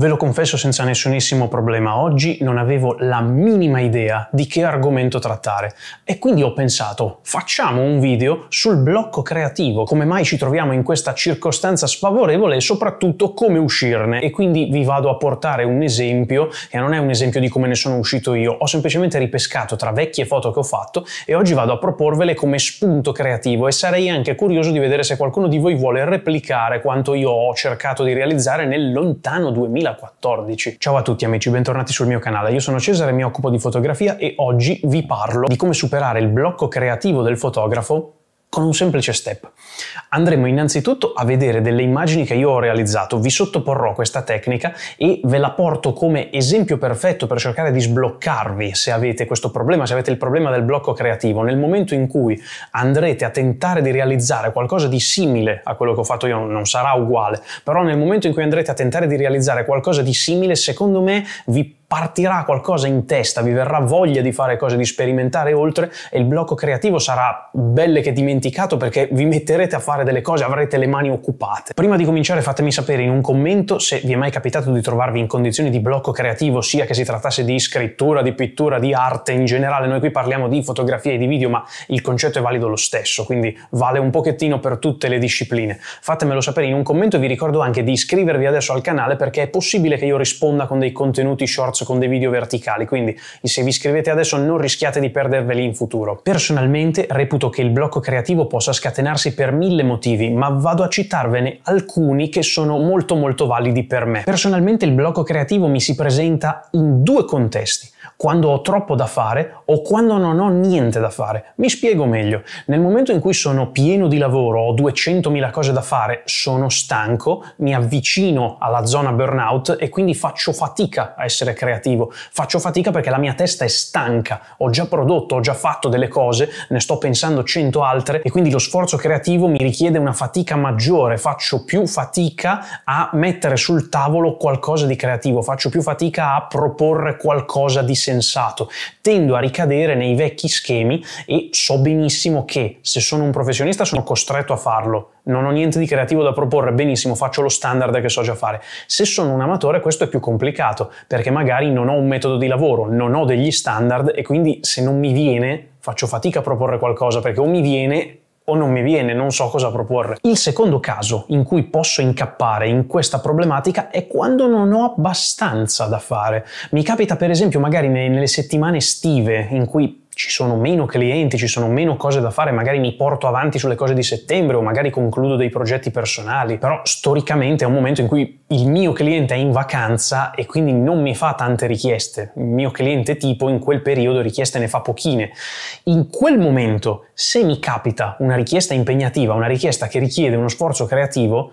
Ve lo confesso senza nessunissimo problema, oggi non avevo la minima idea di che argomento trattare e quindi ho pensato facciamo un video sul blocco creativo, come mai ci troviamo in questa circostanza sfavorevole e soprattutto come uscirne e quindi vi vado a portare un esempio che non è un esempio di come ne sono uscito io, ho semplicemente ripescato tra vecchie foto che ho fatto e oggi vado a proporvele come spunto creativo e sarei anche curioso di vedere se qualcuno di voi vuole replicare quanto io ho cercato di realizzare nel lontano 2000 2014. Ciao a tutti amici, bentornati sul mio canale. Io sono Cesare, mi occupo di fotografia e oggi vi parlo di come superare il blocco creativo del fotografo con un semplice step. Andremo innanzitutto a vedere delle immagini che io ho realizzato, vi sottoporrò questa tecnica e ve la porto come esempio perfetto per cercare di sbloccarvi se avete questo problema, se avete il problema del blocco creativo. Nel momento in cui andrete a tentare di realizzare qualcosa di simile a quello che ho fatto io, non sarà uguale, però nel momento in cui andrete a tentare di realizzare qualcosa di simile, secondo me vi partirà qualcosa in testa, vi verrà voglia di fare cose, di sperimentare oltre e il blocco creativo sarà belle che dimenticato perché vi metterete a fare delle cose, avrete le mani occupate. Prima di cominciare fatemi sapere in un commento se vi è mai capitato di trovarvi in condizioni di blocco creativo, sia che si trattasse di scrittura, di pittura, di arte in generale, noi qui parliamo di fotografia e di video, ma il concetto è valido lo stesso, quindi vale un pochettino per tutte le discipline. Fatemelo sapere in un commento e vi ricordo anche di iscrivervi adesso al canale perché è possibile che io risponda con dei contenuti short approccio con dei video verticali, quindi se vi iscrivete adesso non rischiate di perderveli in futuro. Personalmente reputo che il blocco creativo possa scatenarsi per mille motivi, ma vado a citarvene alcuni che sono molto molto validi per me. Personalmente il blocco creativo mi si presenta in due contesti quando ho troppo da fare o quando non ho niente da fare. Mi spiego meglio, nel momento in cui sono pieno di lavoro, ho 200.000 cose da fare, sono stanco, mi avvicino alla zona burnout e quindi faccio fatica a essere creativo, faccio fatica perché la mia testa è stanca, ho già prodotto, ho già fatto delle cose, ne sto pensando 100 altre e quindi lo sforzo creativo mi richiede una fatica maggiore, faccio più fatica a mettere sul tavolo qualcosa di creativo, faccio più fatica a proporre qualcosa di insensato, tendo a ricadere nei vecchi schemi e so benissimo che se sono un professionista sono costretto a farlo, non ho niente di creativo da proporre, benissimo, faccio lo standard che so già fare. Se sono un amatore questo è più complicato, perché magari non ho un metodo di lavoro, non ho degli standard e quindi se non mi viene faccio fatica a proporre qualcosa perché o mi viene o non mi viene, non so cosa proporre. Il secondo caso in cui posso incappare in questa problematica è quando non ho abbastanza da fare. Mi capita per esempio magari nelle settimane estive in cui ci sono meno clienti, ci sono meno cose da fare, magari mi porto avanti sulle cose di settembre o magari concludo dei progetti personali, però storicamente è un momento in cui il mio cliente è in vacanza e quindi non mi fa tante richieste. Il mio cliente tipo in quel periodo richieste ne fa pochine. In quel momento, se mi capita una richiesta impegnativa, una richiesta che richiede uno sforzo creativo,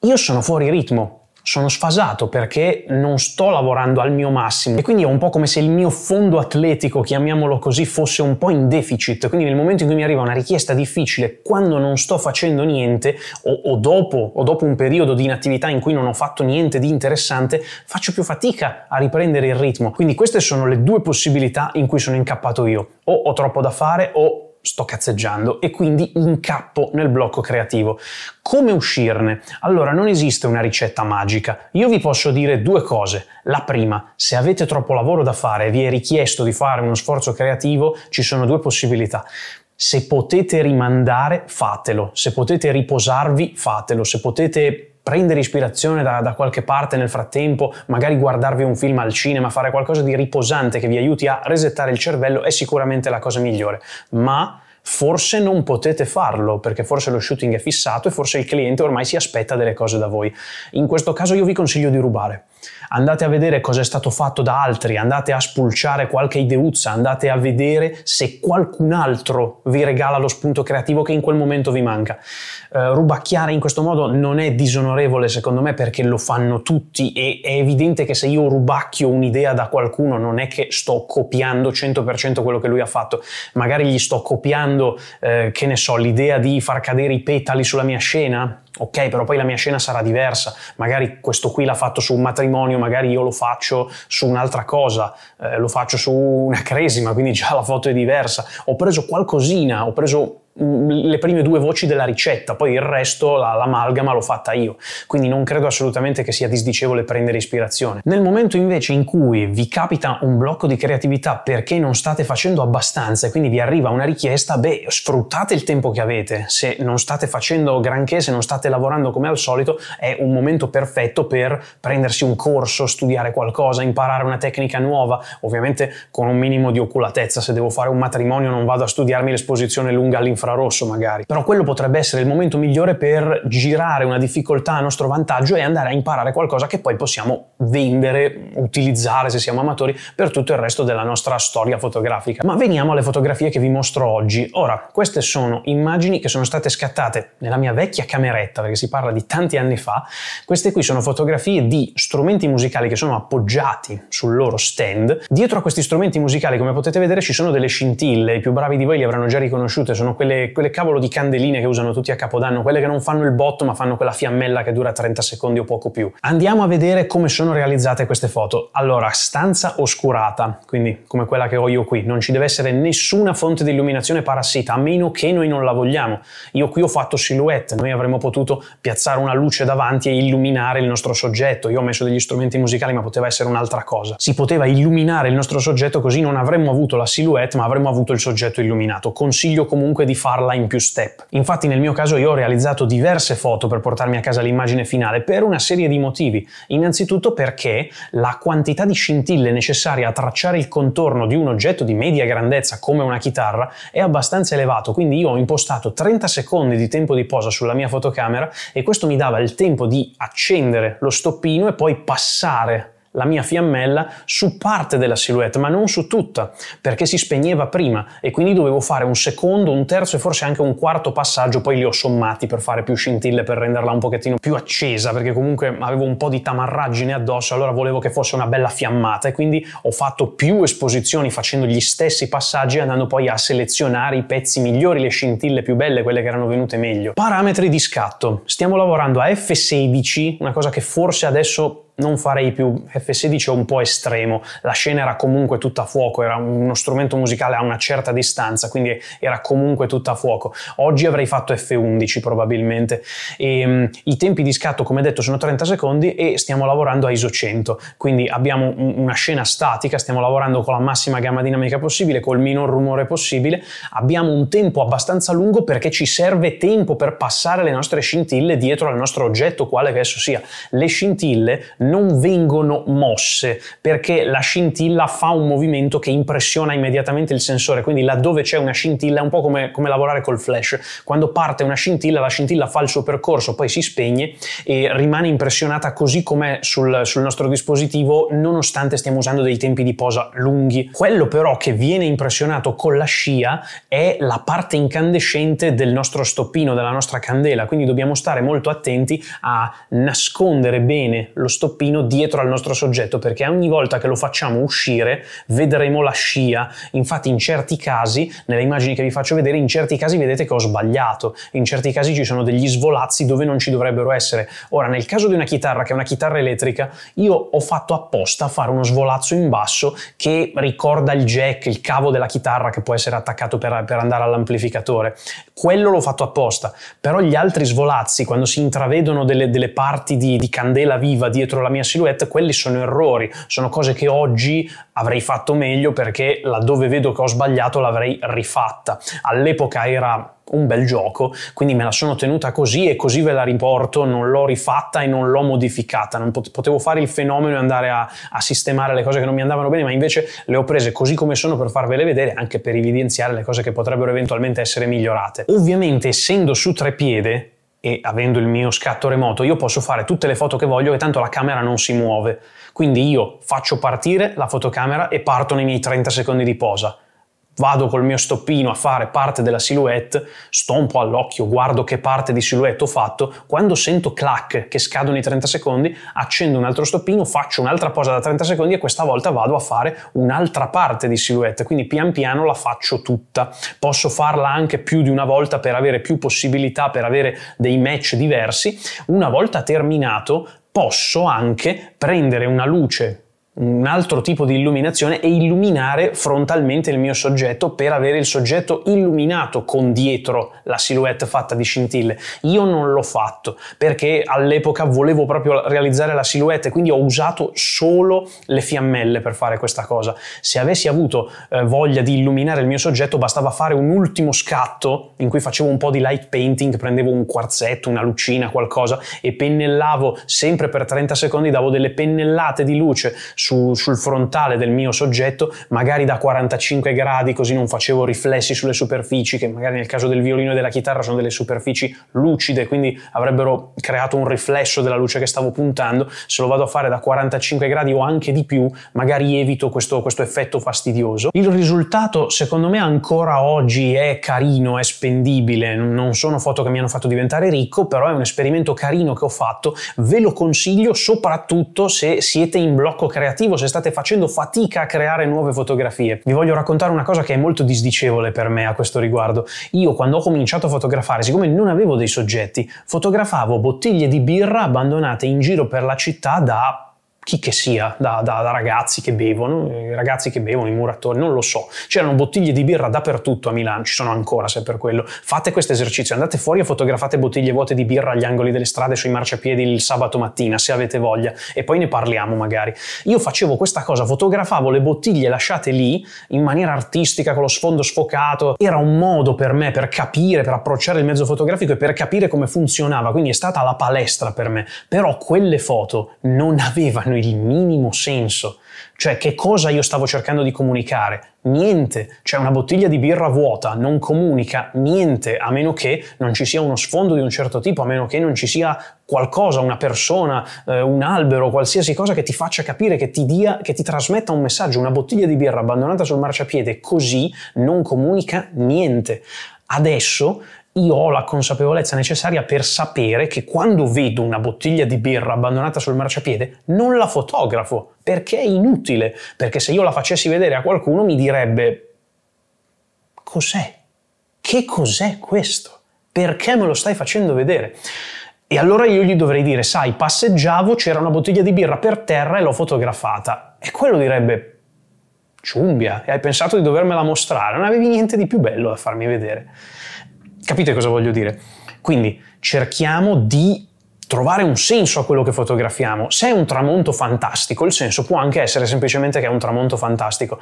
io sono fuori ritmo, sono sfasato perché non sto lavorando al mio massimo e quindi è un po' come se il mio fondo atletico, chiamiamolo così, fosse un po' in deficit. Quindi nel momento in cui mi arriva una richiesta difficile, quando non sto facendo niente o, o dopo, o dopo un periodo di inattività in cui non ho fatto niente di interessante, faccio più fatica a riprendere il ritmo. Quindi queste sono le due possibilità in cui sono incappato io. O ho troppo da fare o sto cazzeggiando e quindi incappo nel blocco creativo. Come uscirne? Allora, non esiste una ricetta magica. Io vi posso dire due cose. La prima, se avete troppo lavoro da fare e vi è richiesto di fare uno sforzo creativo, ci sono due possibilità. Se potete rimandare, fatelo. Se potete riposarvi, fatelo. Se potete prendere ispirazione da, da, qualche parte nel frattempo, magari guardarvi un film al cinema, fare qualcosa di riposante che vi aiuti a resettare il cervello è sicuramente la cosa migliore, ma forse non potete farlo perché forse lo shooting è fissato e forse il cliente ormai si aspetta delle cose da voi. In questo caso io vi consiglio di rubare Andate a vedere cosa è stato fatto da altri, andate a spulciare qualche ideuzza, andate a vedere se qualcun altro vi regala lo spunto creativo che in quel momento vi manca. Uh, rubacchiare in questo modo non è disonorevole secondo me perché lo fanno tutti e è evidente che se io rubacchio un'idea da qualcuno non è che sto copiando 100% quello che lui ha fatto, magari gli sto copiando, eh, che ne so, l'idea di far cadere i petali sulla mia scena ok, però poi la mia scena sarà diversa, magari questo qui l'ha fatto su un matrimonio, magari io lo faccio su un'altra cosa, eh, lo faccio su una cresima, quindi già la foto è diversa. Ho preso qualcosina, ho preso Mm, le prime due voci della ricetta, poi il resto, la, l'amalgama, l'ho fatta io. Quindi non credo assolutamente che sia disdicevole prendere ispirazione. Nel momento invece in cui vi capita un blocco di creatività perché non state facendo abbastanza e quindi vi arriva una richiesta, beh, sfruttate il tempo che avete. Se non state facendo granché, se non state lavorando come al solito, è un momento perfetto per prendersi un corso, studiare qualcosa, imparare una tecnica nuova, ovviamente con un minimo di oculatezza. Se devo fare un matrimonio non vado a studiarmi l'esposizione lunga all'infrazione infrarosso magari. Però quello potrebbe essere il momento migliore per girare una difficoltà a nostro vantaggio e andare a imparare qualcosa che poi possiamo vendere, utilizzare se siamo amatori per tutto il resto della nostra storia fotografica. Ma veniamo alle fotografie che vi mostro oggi. Ora, queste sono immagini che sono state scattate nella mia vecchia cameretta, perché si parla di tanti anni fa. Queste qui sono fotografie di strumenti musicali che sono appoggiati sul loro stand. Dietro a questi strumenti musicali, come potete vedere, ci sono delle scintille. I più bravi di voi li avranno già riconosciute, sono quelle quelle, quelle, cavolo di candeline che usano tutti a Capodanno, quelle che non fanno il botto ma fanno quella fiammella che dura 30 secondi o poco più. Andiamo a vedere come sono realizzate queste foto. Allora, stanza oscurata, quindi come quella che ho io qui, non ci deve essere nessuna fonte di illuminazione parassita, a meno che noi non la vogliamo. Io qui ho fatto silhouette, noi avremmo potuto piazzare una luce davanti e illuminare il nostro soggetto. Io ho messo degli strumenti musicali, ma poteva essere un'altra cosa. Si poteva illuminare il nostro soggetto così non avremmo avuto la silhouette, ma avremmo avuto il soggetto illuminato. Consiglio comunque di fare farla in più step. Infatti nel mio caso io ho realizzato diverse foto per portarmi a casa l'immagine finale per una serie di motivi. Innanzitutto perché la quantità di scintille necessaria a tracciare il contorno di un oggetto di media grandezza come una chitarra è abbastanza elevato, quindi io ho impostato 30 secondi di tempo di posa sulla mia fotocamera e questo mi dava il tempo di accendere lo stoppino e poi passare la mia fiammella su parte della silhouette, ma non su tutta, perché si spegneva prima e quindi dovevo fare un secondo, un terzo e forse anche un quarto passaggio, poi li ho sommati per fare più scintille, per renderla un pochettino più accesa, perché comunque avevo un po' di tamarraggine addosso, allora volevo che fosse una bella fiammata e quindi ho fatto più esposizioni facendo gli stessi passaggi, andando poi a selezionare i pezzi migliori, le scintille più belle, quelle che erano venute meglio. Parametri di scatto. Stiamo lavorando a F16, una cosa che forse adesso non farei più F16 è un po' estremo, la scena era comunque tutta a fuoco, era uno strumento musicale a una certa distanza, quindi era comunque tutta a fuoco. Oggi avrei fatto F11 probabilmente. E, um, I tempi di scatto, come detto, sono 30 secondi e stiamo lavorando a ISO 100, quindi abbiamo una scena statica, stiamo lavorando con la massima gamma dinamica possibile, col minor rumore possibile, abbiamo un tempo abbastanza lungo perché ci serve tempo per passare le nostre scintille dietro al nostro oggetto, quale che esso sia. Le scintille non vengono mosse perché la scintilla fa un movimento che impressiona immediatamente il sensore, quindi laddove c'è una scintilla è un po' come, come lavorare col flash, quando parte una scintilla la scintilla fa il suo percorso, poi si spegne e rimane impressionata così com'è sul, sul nostro dispositivo nonostante stiamo usando dei tempi di posa lunghi. Quello però che viene impressionato con la scia è la parte incandescente del nostro stoppino, della nostra candela, quindi dobbiamo stare molto attenti a nascondere bene lo stoppino stoppino dietro al nostro soggetto perché ogni volta che lo facciamo uscire vedremo la scia. Infatti in certi casi, nelle immagini che vi faccio vedere, in certi casi vedete che ho sbagliato, in certi casi ci sono degli svolazzi dove non ci dovrebbero essere. Ora, nel caso di una chitarra che è una chitarra elettrica, io ho fatto apposta a fare uno svolazzo in basso che ricorda il jack, il cavo della chitarra che può essere attaccato per, per andare all'amplificatore. Quello l'ho fatto apposta, però gli altri svolazzi, quando si intravedono delle, delle parti di, di candela viva dietro la la mia silhouette, quelli sono errori, sono cose che oggi avrei fatto meglio perché laddove vedo che ho sbagliato l'avrei rifatta. All'epoca era un bel gioco, quindi me la sono tenuta così e così ve la riporto, non l'ho rifatta e non l'ho modificata, non potevo fare il fenomeno e andare a, a, sistemare le cose che non mi andavano bene, ma invece le ho prese così come sono per farvele vedere, anche per evidenziare le cose che potrebbero eventualmente essere migliorate. Ovviamente essendo su tre piede, e avendo il mio scatto remoto io posso fare tutte le foto che voglio e tanto la camera non si muove. Quindi io faccio partire la fotocamera e parto nei miei 30 secondi di posa vado col mio stoppino a fare parte della silhouette, sto un po' all'occhio, guardo che parte di silhouette ho fatto, quando sento clac che scadono i 30 secondi, accendo un altro stoppino, faccio un'altra posa da 30 secondi e questa volta vado a fare un'altra parte di silhouette, quindi pian piano la faccio tutta. Posso farla anche più di una volta per avere più possibilità, per avere dei match diversi. Una volta terminato posso anche prendere una luce un altro tipo di illuminazione e illuminare frontalmente il mio soggetto per avere il soggetto illuminato con dietro la silhouette fatta di scintille. Io non l'ho fatto perché all'epoca volevo proprio realizzare la silhouette, quindi ho usato solo le fiammelle per fare questa cosa. Se avessi avuto eh, voglia di illuminare il mio soggetto bastava fare un ultimo scatto in cui facevo un po' di light painting, prendevo un quarzetto, una lucina, qualcosa e pennellavo sempre per 30 secondi, davo delle pennellate di luce su, sul frontale del mio soggetto, magari da 45 gradi, così non facevo riflessi sulle superfici, che magari nel caso del violino e della chitarra sono delle superfici lucide, quindi avrebbero creato un riflesso della luce che stavo puntando. Se lo vado a fare da 45 gradi o anche di più, magari evito questo, questo effetto fastidioso. Il risultato, secondo me, ancora oggi è carino, è spendibile. Non sono foto che mi hanno fatto diventare ricco, però è un esperimento carino che ho fatto. Ve lo consiglio soprattutto se siete in blocco creativo negativo se cioè state facendo fatica a creare nuove fotografie. Vi voglio raccontare una cosa che è molto disdicevole per me a questo riguardo. Io quando ho cominciato a fotografare, siccome non avevo dei soggetti, fotografavo bottiglie di birra abbandonate in giro per la città da chi che sia, da, da, da ragazzi che bevono, eh, ragazzi che bevono, i muratori, non lo so. C'erano bottiglie di birra dappertutto a Milano, ci sono ancora se per quello. Fate questo esercizio, andate fuori e fotografate bottiglie vuote di birra agli angoli delle strade, sui marciapiedi il sabato mattina, se avete voglia, e poi ne parliamo magari. Io facevo questa cosa, fotografavo le bottiglie lasciate lì in maniera artistica, con lo sfondo sfocato. Era un modo per me per capire, per approcciare il mezzo fotografico e per capire come funzionava, quindi è stata la palestra per me. Però quelle foto non avevano il minimo senso. Cioè, che cosa io stavo cercando di comunicare? Niente. Cioè, una bottiglia di birra vuota non comunica niente, a meno che non ci sia uno sfondo di un certo tipo, a meno che non ci sia qualcosa, una persona, eh, un albero, qualsiasi cosa che ti faccia capire, che ti dia, che ti trasmetta un messaggio. Una bottiglia di birra abbandonata sul marciapiede così non comunica niente. Adesso io ho la consapevolezza necessaria per sapere che quando vedo una bottiglia di birra abbandonata sul marciapiede non la fotografo perché è inutile, perché se io la facessi vedere a qualcuno mi direbbe cos'è? Che cos'è questo? Perché me lo stai facendo vedere? E allora io gli dovrei dire, sai, passeggiavo, c'era una bottiglia di birra per terra e l'ho fotografata. E quello direbbe, ciumbia, e hai pensato di dovermela mostrare, non avevi niente di più bello da farmi vedere. Capite cosa voglio dire? Quindi cerchiamo di trovare un senso a quello che fotografiamo. Se è un tramonto fantastico, il senso può anche essere semplicemente che è un tramonto fantastico.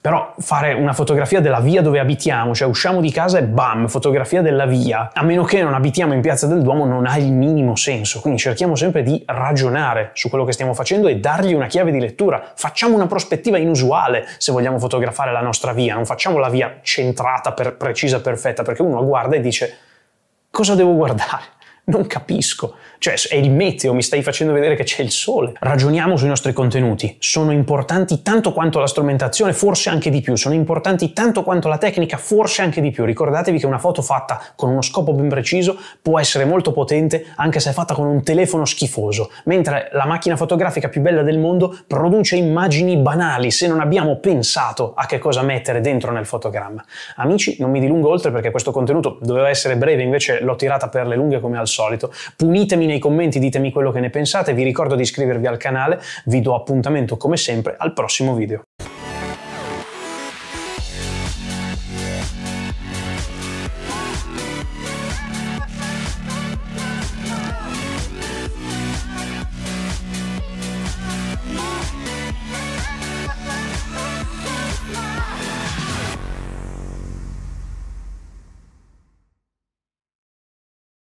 Però fare una fotografia della via dove abitiamo, cioè usciamo di casa e bam, fotografia della via, a meno che non abitiamo in Piazza del Duomo non ha il minimo senso. Quindi cerchiamo sempre di ragionare su quello che stiamo facendo e dargli una chiave di lettura. Facciamo una prospettiva inusuale se vogliamo fotografare la nostra via, non facciamo la via centrata, per precisa, perfetta, perché uno guarda e dice cosa devo guardare? Non capisco, cioè è il meteo, mi stai facendo vedere che c'è il sole. Ragioniamo sui nostri contenuti. Sono importanti tanto quanto la strumentazione, forse anche di più. Sono importanti tanto quanto la tecnica, forse anche di più. Ricordatevi che una foto fatta con uno scopo ben preciso può essere molto potente anche se è fatta con un telefono schifoso. Mentre la macchina fotografica più bella del mondo produce immagini banali se non abbiamo pensato a che cosa mettere dentro nel fotogramma. Amici, non mi dilungo oltre perché questo contenuto doveva essere breve, invece l'ho tirata per le lunghe come al solito. Punitemi nei commenti ditemi quello che ne pensate, vi ricordo di iscrivervi al canale, vi do appuntamento come sempre al prossimo video.